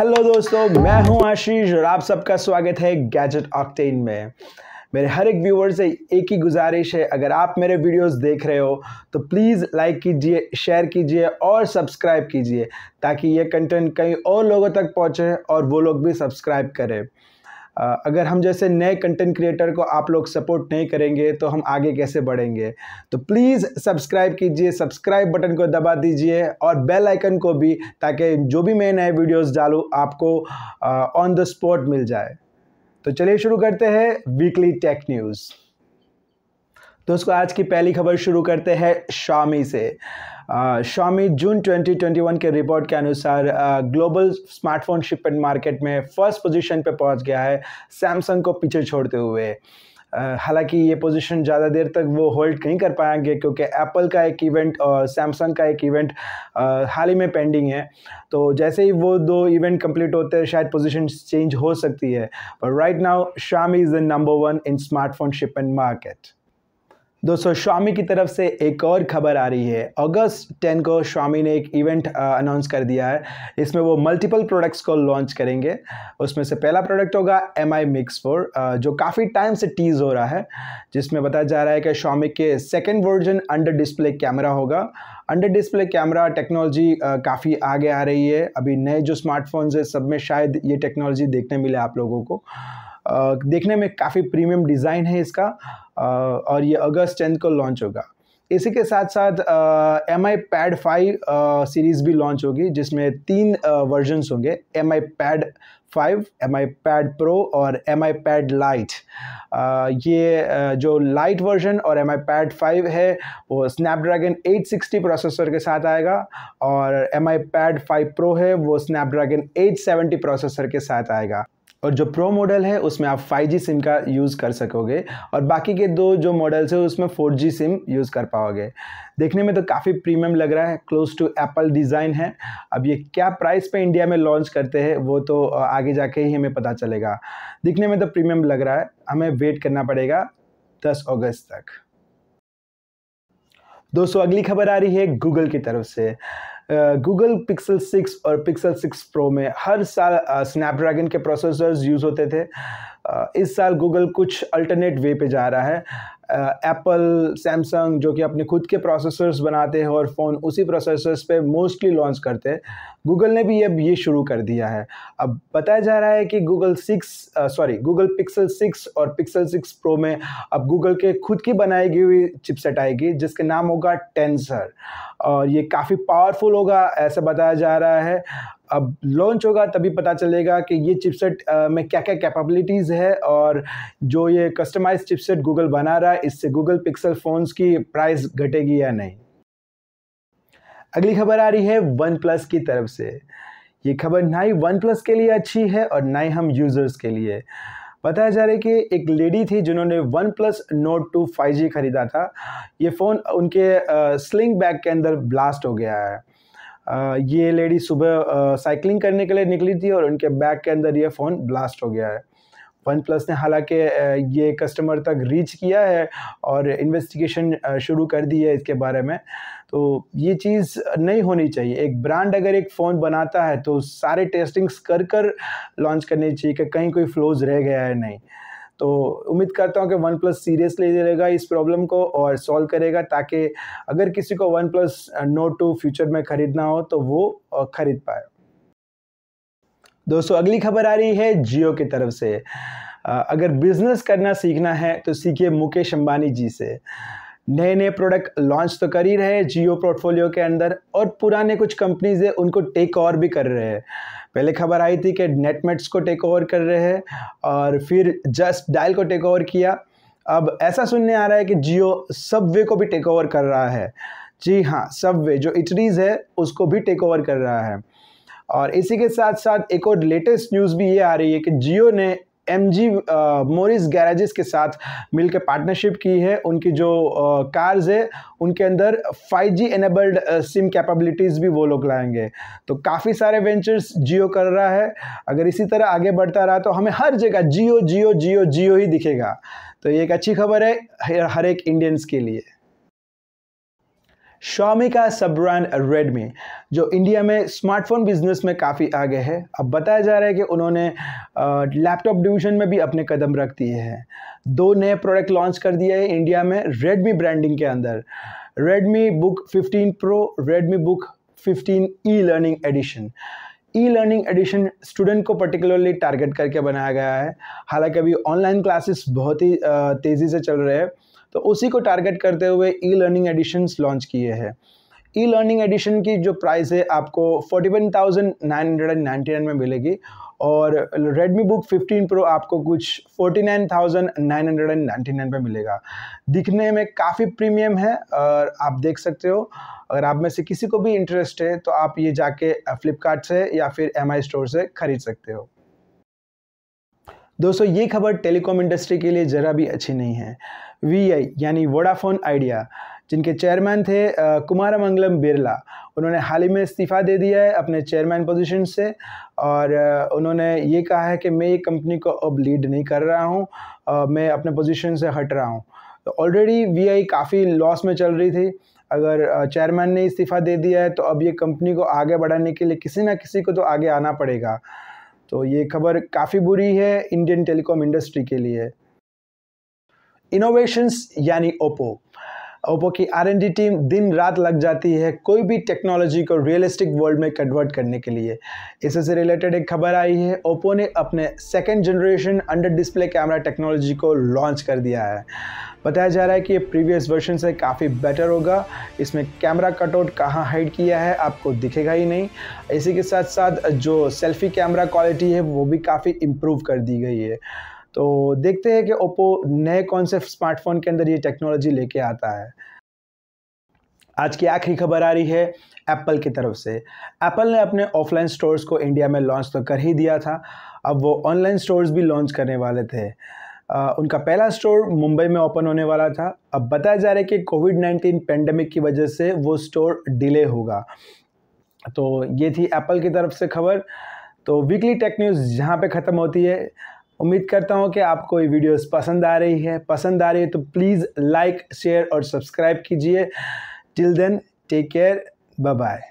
hello दोस्तों मैं हूं आशीष और आप सबका स्वागत है गैजेट ऑक्टेन में मेरे हर एक व्यूवर से एक ही गुजारिश है अगर आप मेरे वीडियोस देख रहे हो तो प्लीज़ लाइक कीजिए शेयर कीजिए और सब्सक्राइब कीजिए ताकि ये कंटेंट कई और लोगों तक पहुंचे और वो लोग भी सब्सक्राइब करें अगर हम जैसे नए कंटेंट क्रिएटर को आप लोग सपोर्ट नहीं करेंगे तो हम आगे कैसे बढ़ेंगे तो प्लीज़ सब्सक्राइब कीजिए सब्सक्राइब बटन को दबा दीजिए और बेल आइकन को भी ताकि जो भी मैं नए वीडियोस डालूँ आपको ऑन द स्पॉट मिल जाए तो चलिए शुरू करते हैं वीकली टेक न्यूज़ दोस्तों आज की पहली खबर शुरू करते हैं शामी से शामी जून 2021 के रिपोर्ट के अनुसार ग्लोबल स्मार्टफोन शिपमेंट मार्केट में फर्स्ट पोजीशन पर पहुंच गया है सैमसंग को पीछे छोड़ते हुए हालांकि ये पोजीशन ज़्यादा देर तक वो होल्ड नहीं कर पाएंगे क्योंकि एप्पल का एक इवेंट और सैमसंग का एक इवेंट हाल ही में पेंडिंग है तो जैसे ही वो दो इवेंट कंप्लीट होते हैं शायद पोजीशन चेंज हो सकती है पर right now Xiaomi is the number one in smartphone shipment market दोस्तों स्वामी की तरफ से एक और खबर आ रही है अगस्त टेन को स्वामी ने एक इवेंट अनाउंस कर दिया है इसमें वो मल्टीपल प्रोडक्ट्स को लॉन्च करेंगे उसमें से पहला प्रोडक्ट होगा एम आई मिक्स फोर जो काफ़ी टाइम से टीज़ हो रहा है जिसमें बताया जा रहा है कि स्वामी के second version under display camera होगा अंडर डिस्प्ले कैमरा टेक्नोलॉजी काफ़ी आगे आ रही है अभी नए जो स्मार्टफोन्स है सब में शायद ये टेक्नोलॉजी देखने मिले आप लोगों को देखने में काफ़ी प्रीमियम डिज़ाइन है इसका और ये अगस्त टेंथ को लॉन्च होगा इसी के साथ साथ M I Pad five series भी लॉन्च होगी जिसमें तीन वर्जन्स होंगे M I Pad five M I Pad Pro और एम आई पैड लाइट ये uh, जो लाइट वर्जन और एम आई पैड फाइव है वो स्नैपड्रैगन 860 प्रोसेसर के साथ आएगा और M I Pad five Pro है वो स्नैपड्रैगन 870 प्रोसेसर के साथ आएगा और जो प्रो मॉडल है उसमें आप 5G सिम का यूज़ कर सकोगे और बाकी के दो जो मॉडल्स है उसमें 4G सिम यूज़ कर पाओगे देखने में तो काफ़ी प्रीमियम लग रहा है क्लोज टू एप्पल डिज़ाइन है अब ये क्या प्राइस पे इंडिया में लॉन्च करते हैं वो तो आगे जाके ही हमें पता चलेगा दिखने में तो प्रीमियम लग रहा है हमें वेट करना पड़ेगा दस अगस्त तक दोस्तों अगली खबर आ रही है गूगल की तरफ से गूगल पिक्सल सिक्स और पिक्सल सिक्स प्रो में हर साल स्नैपड्रैगन के प्रोसेसर्स यूज़ होते थे इस साल गूगल कुछ अल्टरनेट वे पे जा रहा है एप्पल सैमसंग जो कि अपने खुद के प्रोसेसर्स बनाते हैं और फ़ोन उसी प्रोसेसर्स पे मोस्टली लॉन्च करते हैं गूगल ने भी अब ये शुरू कर दिया है अब बताया जा रहा है कि Google six sorry Google Pixel six और पिक्सल सिक्स प्रो में अब गूगल के खुद की बनाई गई हुई चिपसेट आएगी जिसके नाम होगा टेंसर और ये काफ़ी पावरफुल होगा ऐसा बताया जा रहा है अब लॉन्च होगा तभी पता चलेगा कि ये चिपसेट में क्या क्या कैपेबिलिटीज़ है और जो ये कस्टमाइज चिपसेट गूगल बना रहा है इससे गूगल पिक्सल फ़ोन्स की प्राइस घटेगी या नहीं अगली खबर आ रही है वन प्लस की तरफ से ये खबर ना ही वन प्लस के लिए अच्छी है और ना ही हम यूज़र्स के लिए बताया जा रहा है कि एक लेडी थी जिन्होंने OnePlus note two five G खरीदा था ये फ़ोन उनके स्लिंग बैग के अंदर ब्लास्ट हो गया है ये लेडी सुबह साइकिलिंग करने के लिए निकली थी और उनके बैग के अंदर ये फ़ोन ब्लास्ट हो गया है वन प्लस ने हालांकि ये कस्टमर तक रीच किया है और इन्वेस्टिगेशन शुरू कर दी है इसके बारे में तो ये चीज़ नहीं होनी चाहिए एक ब्रांड अगर एक फ़ोन बनाता है तो सारे टेस्टिंग्स कर कर लॉन्च करनी चाहिए कि कहीं कोई फ्लोज रह गया है नहीं तो उम्मीद करता हूँ कि वन प्लस सीरियसली लेगा इस प्रॉब्लम को और सॉल्व करेगा ताकि अगर किसी को OnePlus note two future में ख़रीदना हो तो वो ख़रीद पाए दोस्तों अगली खबर आ रही है जियो की तरफ से अगर बिजनेस करना सीखना है तो सीखिए मुकेश अंबानी जी से नए नए प्रोडक्ट लॉन्च तो कर ही रहे हैं जियो पोर्टफोलियो के अंदर और पुराने कुछ कंपनीज है उनको टेक ओवर भी कर रहे हैं पहले खबर आई थी कि नेटमेट्स को टेक ओवर कर रहे हैं और फिर जस्ट डायल को टेक ओवर किया अब ऐसा सुनने आ रहा है कि जियो सबवे को भी टेक ओवर कर रहा है जी हाँ सबवे जो इटरीज़ है उसको भी टेक ओवर कर रहा है और इसी के साथ साथ एक और लेटेस्ट न्यूज़ भी ये आ रही है कि जियो ने एम जी मोरिस गैराजेस के साथ मिलकर पार्टनरशिप की है उनकी जो कार्स uh, है उनके अंदर 5G एनेबल्ड सिम कैपेबिलिटीज़ भी वो लोग लाएंगे तो काफ़ी सारे वेंचर्स जियो कर रहा है अगर इसी तरह आगे बढ़ता रहा तो हमें हर जगह जियो जियो जियो जियो ही दिखेगा तो ये एक अच्छी खबर है हर एक इंडियंस के लिए शॉमी का सब ब्रांड रेडमी जो इंडिया में स्मार्टफोन बिजनेस में काफ़ी आगे है अब बताया जा रहा है कि उन्होंने लैपटॉप डिवीजन में भी अपने कदम रख दिए हैं दो नए प्रोडक्ट लॉन्च कर दिए हैं इंडिया में रेडमी ब्रांडिंग के अंदर Redmi Book 15 Pro Redmi Book 15 e learning edition e learning edition student को पर्टिकुलरली टारगेट करके बनाया गया है हालांकि अभी ऑनलाइन क्लासेस बहुत ही तेज़ी से चल रहे हैं तो उसी को टारगेट करते हुए ई लर्निंग एडिशंस लॉन्च किए हैं ई लर्निंग एडिशन की जो प्राइस है आपको forty one thousand nine hundred and ninety nine में मिलेगी और रेडमी बुक फिफ्टीन प्रो आपको कुछ forty nine nine thousand hundred and ninety nine में मिलेगा दिखने में काफ़ी प्रीमियम है और आप देख सकते हो अगर आप में से किसी को भी इंटरेस्ट है तो आप ये जाके फ्लिपकार्ट से या फिर एम स्टोर से ख़रीद सकते हो दोस्तों ये खबर टेलीकॉम इंडस्ट्री के लिए ज़रा भी अच्छी नहीं है वी यानी वोडाफोन आइडिया जिनके चेयरमैन थे कुमार मंगलम बिरला उन्होंने हाल ही में इस्तीफ़ा दे दिया है अपने चेयरमैन पोजीशन से और उन्होंने ये कहा है कि मैं ये कंपनी को अब लीड नहीं कर रहा हूँ मैं अपने पोजीशन से हट रहा हूँ तो ऑलरेडी वीआई काफ़ी लॉस में चल रही थी अगर चेयरमैन ने इस्तीफ़ा दे दिया है तो अब ये कंपनी को आगे बढ़ाने के लिए किसी ना किसी को तो आगे आना पड़ेगा तो ये खबर काफ़ी बुरी है इंडियन टेलीकॉम इंडस्ट्री के लिए इनोवेशंस यानी ओप्पो ओप्पो की आर डी टीम दिन रात लग जाती है कोई भी टेक्नोलॉजी को रियलिस्टिक वर्ल्ड में कन्वर्ट करने के लिए इससे से रिलेटेड एक खबर आई है ओप्पो ने अपने second generation under display camera technology को लॉन्च कर दिया है बताया जा रहा है कि ये प्रीवियस वर्जन से काफ़ी बेटर होगा इसमें कैमरा कटआउट कहाँ हाइड किया है आपको दिखेगा ही नहीं इसी के साथ साथ जो सेल्फी कैमरा क्वालिटी है वो भी काफ़ी इम्प्रूव कर दी गई है तो देखते हैं कि ओप्पो नए कौन से स्मार्टफोन के अंदर ये टेक्नोलॉजी लेके आता है आज की आखिरी खबर आ रही है एप्पल की तरफ से एप्पल ने अपने ऑफलाइन स्टोर्स को इंडिया में लॉन्च तो कर ही दिया था अब वो ऑनलाइन स्टोर्स भी लॉन्च करने वाले थे उनका पहला स्टोर मुंबई में ओपन होने वाला था अब बताया जा रहा है कि कोविड नाइन्टीन पेंडेमिक की वजह से वो स्टोर डिले होगा तो ये थी एप्पल की तरफ से खबर तो वीकली टेक न्यूज़ यहाँ पे ख़त्म होती है उम्मीद करता हूँ कि आपको ये वीडियोस पसंद आ रही है पसंद आ रही है तो प्लीज़ लाइक शेयर और सब्सक्राइब कीजिए till then take care bye bye